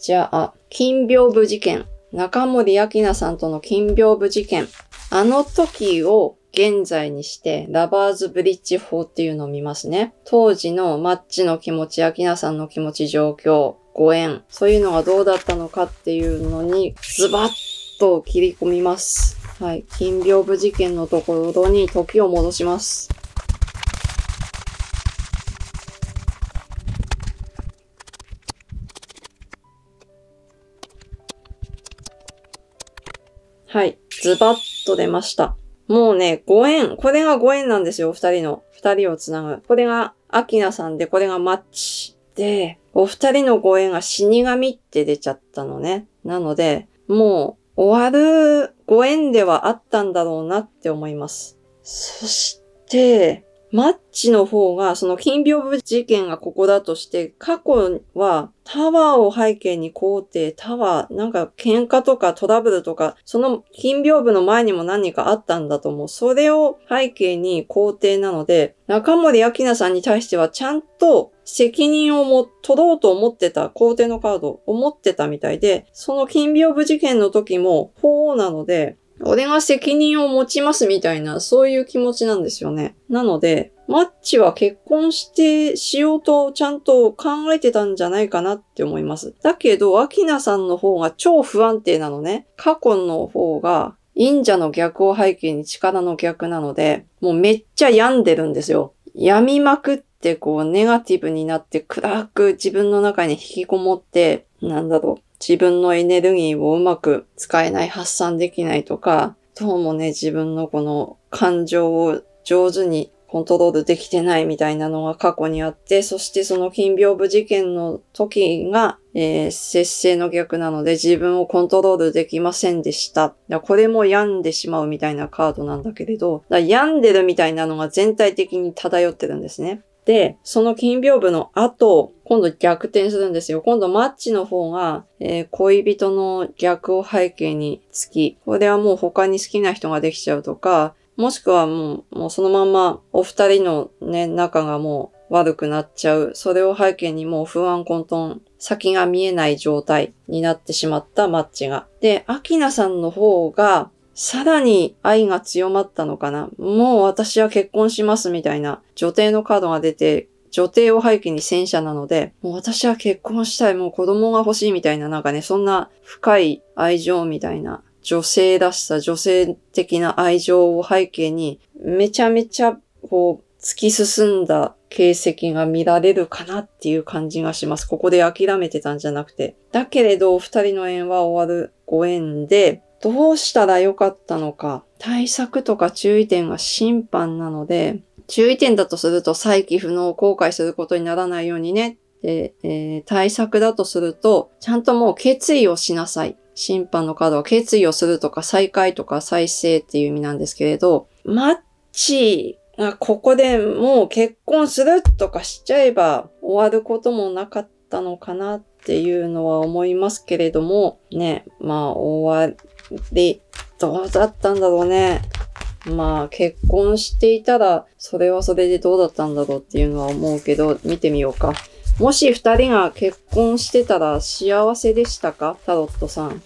じゃあ、金屏風事件。中森明菜さんとの金屏風事件。あの時を現在にして、ラバーズブリッジ法っていうのを見ますね。当時のマッチの気持ち、明菜さんの気持ち、状況、ご縁、そういうのがどうだったのかっていうのに、ズバッと切り込みます。はい。金屏風事件のところに時を戻します。はい。ズバッと出ました。もうね、ご縁。これがご縁なんですよ、お二人の。二人をつなぐ。これが、アキナさんで、これがマッチ。で、お二人のご縁が死神って出ちゃったのね。なので、もう、終わるご縁ではあったんだろうなって思います。そして、マッチの方が、その金屏風事件がここだとして、過去はタワーを背景に肯定、タワー、なんか喧嘩とかトラブルとか、その金屏風の前にも何かあったんだと思う。それを背景に肯定なので、中森明菜さんに対してはちゃんと責任をも取ろうと思ってた、肯定のカードを持ってたみたいで、その金屏風事件の時も法王なので、俺が責任を持ちますみたいな、そういう気持ちなんですよね。なので、マッチは結婚してしようとちゃんと考えてたんじゃないかなって思います。だけど、アキナさんの方が超不安定なのね。過去の方が、忍者の逆を背景に力の逆なので、もうめっちゃ病んでるんですよ。病みまくってこうネガティブになって暗く自分の中に引きこもって、なんだろう、自分のエネルギーをうまく使えない発散できないとか、どうもね、自分のこの感情を上手にコントロールできてないみたいなのが過去にあって、そしてその金屏風事件の時が、えー、節制の逆なので自分をコントロールできませんでした。これも病んでしまうみたいなカードなんだけれど、病んでるみたいなのが全体的に漂ってるんですね。で、その金屏風の後、今度逆転するんですよ。今度マッチの方が、えー、恋人の逆を背景につき、これはもう他に好きな人ができちゃうとか、もしくはもう、もうそのままお二人のね、仲がもう悪くなっちゃう。それを背景にもう不安混沌、先が見えない状態になってしまったマッチが。で、アキナさんの方が、さらに愛が強まったのかなもう私は結婚しますみたいな女帝のカードが出て女帝を背景に戦車なので、もう私は結婚したい、もう子供が欲しいみたいな、なんかね、そんな深い愛情みたいな、女性らしさ、女性的な愛情を背景に、めちゃめちゃ、こう、突き進んだ形跡が見られるかなっていう感じがします。ここで諦めてたんじゃなくて。だけれど、二人の縁は終わるご縁で、どうしたらよかったのか、対策とか注意点が審判なので、注意点だとすると再起不能を後悔することにならないようにねで、えー、対策だとすると、ちゃんともう決意をしなさい。審判のカードは決意をするとか再開とか再生っていう意味なんですけれど、マッチがここでもう結婚するとかしちゃえば終わることもなかったのかなっていうのは思いますけれども、ね、まあ終わり、どうだったんだろうね。まあ結婚していたら、それはそれでどうだったんだろうっていうのは思うけど、見てみようか。もし二人が結婚してたら幸せでしたかタロットさん。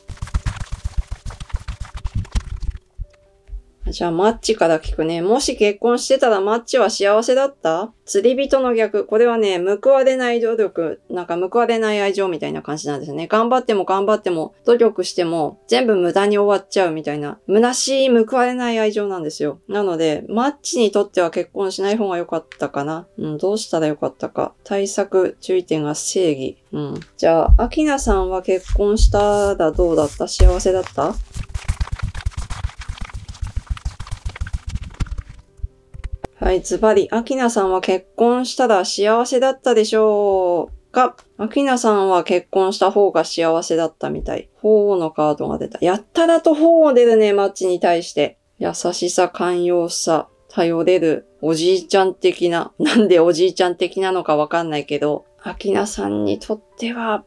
じゃあ、マッチから聞くね。もし結婚してたらマッチは幸せだった釣り人の逆。これはね、報われない努力。なんか報われない愛情みたいな感じなんですね。頑張っても頑張っても、努力しても、全部無駄に終わっちゃうみたいな。虚しい報われない愛情なんですよ。なので、マッチにとっては結婚しない方が良かったかな。うん、どうしたら良かったか。対策、注意点が正義。うん。じゃあ、アキナさんは結婚したらどうだった幸せだったはい、ズバリ、アキナさんは結婚したら幸せだったでしょうかアキナさんは結婚した方が幸せだったみたい。鳳凰のカードが出た。やったらと鳳凰出るね、マッチに対して。優しさ、寛容さ、頼れる、おじいちゃん的な、なんでおじいちゃん的なのかわかんないけど、アキナさんにとっては、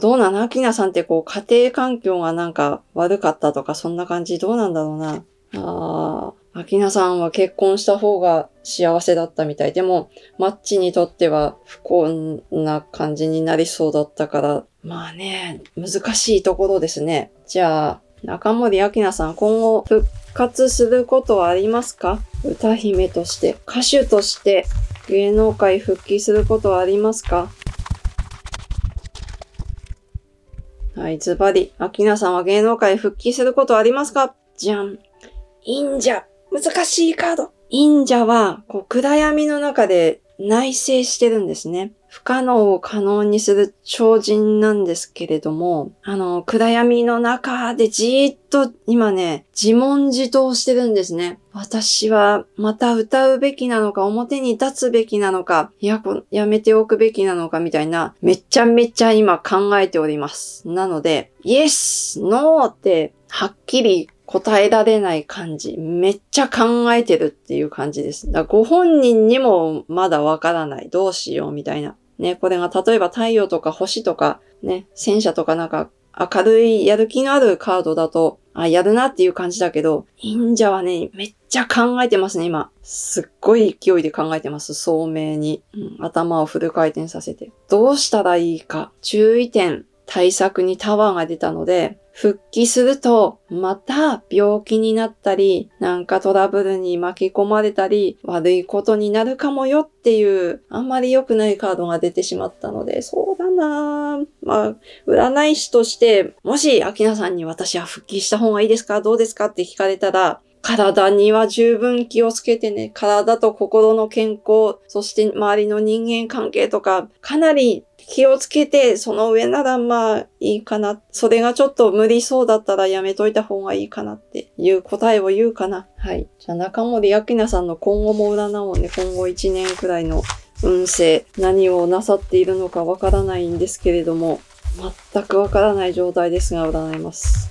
どうなのアキナさんってこう、家庭環境がなんか悪かったとか、そんな感じどうなんだろうな。あー、アキナさんは結婚した方が幸せだったみたい。でも、マッチにとっては不幸な感じになりそうだったから、まあね、難しいところですね。じゃあ、中森明菜さん、今後復活することはありますか歌姫として、歌手として、芸能界復帰することはありますかはい、ズバリ。明菜さんは芸能界復帰することはありますかじゃん。いいんじゃ難しいカード。忍者は、こう、暗闇の中で内省してるんですね。不可能を可能にする超人なんですけれども、あの、暗闇の中でじーっと今ね、自問自答してるんですね。私はまた歌うべきなのか、表に立つべきなのか、いや、こやめておくべきなのかみたいな、めちゃめちゃ今考えております。なので、イエス、ノーってはっきり答えられない感じ、めっちゃ考えてるっていう感じです。だご本人にもまだわからない。どうしようみたいな。ね、これが例えば太陽とか星とか、ね、戦車とかなんか明るいやる気のあるカードだと、あ、やるなっていう感じだけど、忍者はね、めっちゃ考えてますね、今。すっごい勢いで考えてます、聡明に。うん、頭をフル回転させて。どうしたらいいか。注意点。対策にタワーが出たので、復帰するとまた病気になったり、なんかトラブルに巻き込まれたり、悪いことになるかもよっていう、あんまり良くないカードが出てしまったので、そうだなぁ。まあ、占い師として、もし、アキナさんに私は復帰した方がいいですかどうですかって聞かれたら、体には十分気をつけてね、体と心の健康、そして周りの人間関係とか、かなり気をつけて、その上ならまあいいかな。それがちょっと無理そうだったらやめといた方がいいかなっていう答えを言うかな。はい。じゃあ中森明菜さんの今後も占おうね。今後1年くらいの運勢、何をなさっているのかわからないんですけれども、全くわからない状態ですが占います。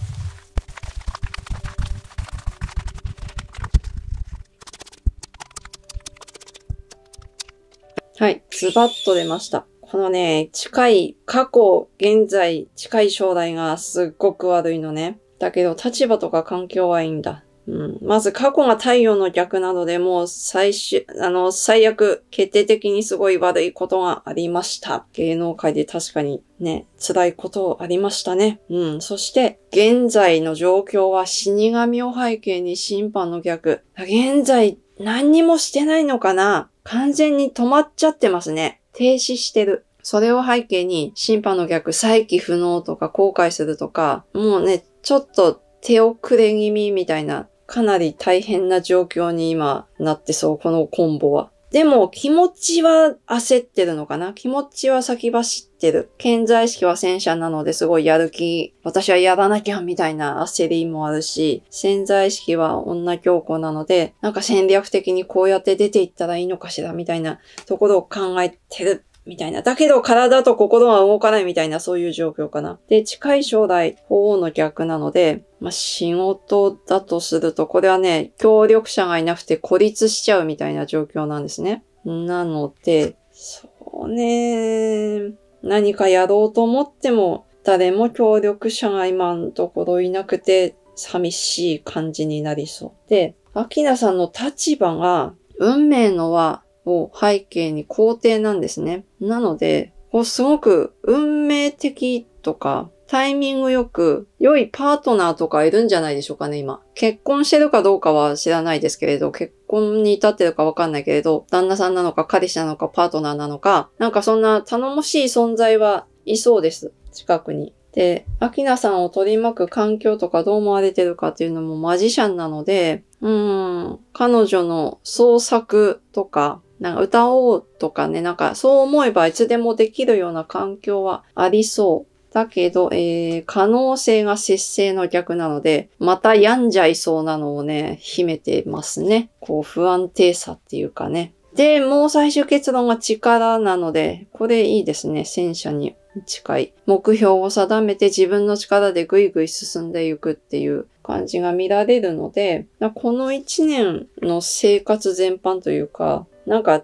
はい、ズバッと出ました。このね、近い過去、現在、近い将来がすっごく悪いのね。だけど立場とか環境はいいんだ。うん、まず過去が太陽の逆なので、もう最終、あの、最悪、決定的にすごい悪いことがありました。芸能界で確かにね、辛いことありましたね。うん。そして、現在の状況は死神を背景に審判の逆。現在何にもしてないのかな完全に止まっちゃってますね。停止してる。それを背景に、審判の逆、再起不能とか後悔するとか、もうね、ちょっと手遅れ気味みたいな、かなり大変な状況に今なってそう、このコンボは。でも気持ちは焦ってるのかな気持ちは先走っってる。健在意識は戦車なのですごいやる気、私はやらなきゃみたいな焦りもあるし、潜在意識は女教皇なので、なんか戦略的にこうやって出ていったらいいのかしらみたいなところを考えてるみたいな。だけど体と心は動かないみたいな、そういう状況かな。で、近い将来、法王の逆なので、まあ、仕事だとすると、これはね、協力者がいなくて孤立しちゃうみたいな状況なんですね。なので、そうね何かやろうと思っても、誰も協力者が今のところいなくて、寂しい感じになりそう。で、アキナさんの立場が、運命の輪を背景に肯定なんですね。なので、こうすごく運命的とか、タイミングよく良いパートナーとかいるんじゃないでしょうかね、今。結婚してるかどうかは知らないですけれど、結婚に至ってるかわかんないけれど、旦那さんなのか彼氏なのかパートナーなのか、なんかそんな頼もしい存在はいそうです。近くに。で、アキナさんを取り巻く環境とかどう思われてるかっていうのもマジシャンなので、うん、彼女の創作とか、なんか歌おうとかね、なんかそう思えばいつでもできるような環境はありそう。だけど、えー、可能性が節制の逆なので、また病んじゃいそうなのをね、秘めてますね。こう、不安定さっていうかね。で、もう最終結論が力なので、これいいですね。戦車に近い。目標を定めて自分の力でぐいぐい進んでいくっていう感じが見られるので、この一年の生活全般というか、なんか、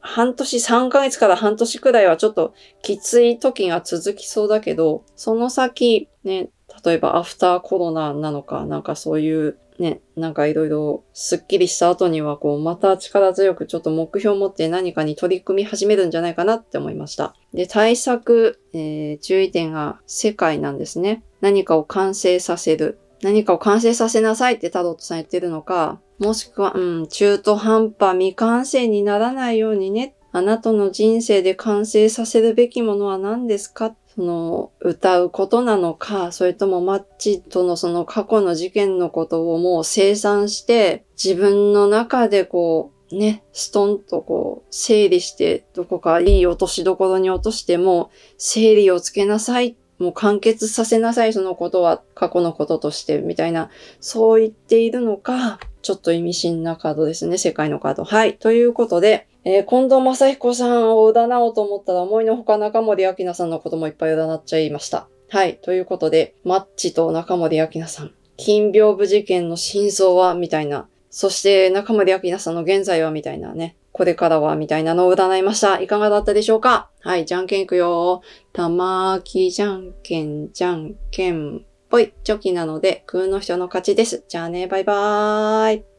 半年、3ヶ月から半年くらいはちょっときつい時が続きそうだけど、その先、ね、例えばアフターコロナなのか、なんかそういうね、なんかいろいろスッキリした後にはこう、また力強くちょっと目標を持って何かに取り組み始めるんじゃないかなって思いました。で、対策、えー、注意点が世界なんですね。何かを完成させる。何かを完成させなさいってタロットさん言ってるのか、もしくは、うん、中途半端未完成にならないようにね、あなたの人生で完成させるべきものは何ですかその、歌うことなのか、それともマッチとのその過去の事件のことをもう生算して、自分の中でこう、ね、ストンとこう、整理して、どこかいい落としどころに落としても、整理をつけなさいっもう完結させなさい、そのことは過去のこととして、みたいな、そう言っているのか、ちょっと意味深なカードですね、世界のカード。はい、ということで、えー、近藤正彦さんを占おうと思ったら思いのほか中森明菜さんのこともいっぱい占っちゃいました。はい、ということで、マッチと中森明菜さん、金屏風事件の真相は、みたいな、そして中森明菜さんの現在は、みたいなね、これからはみたいなのを占いました。いかがだったでしょうかはい、じゃんけんいくよ。たまきじゃんけんじゃんけんぽい。チョキなので、空の人の勝ちです。じゃあね、バイバーイ。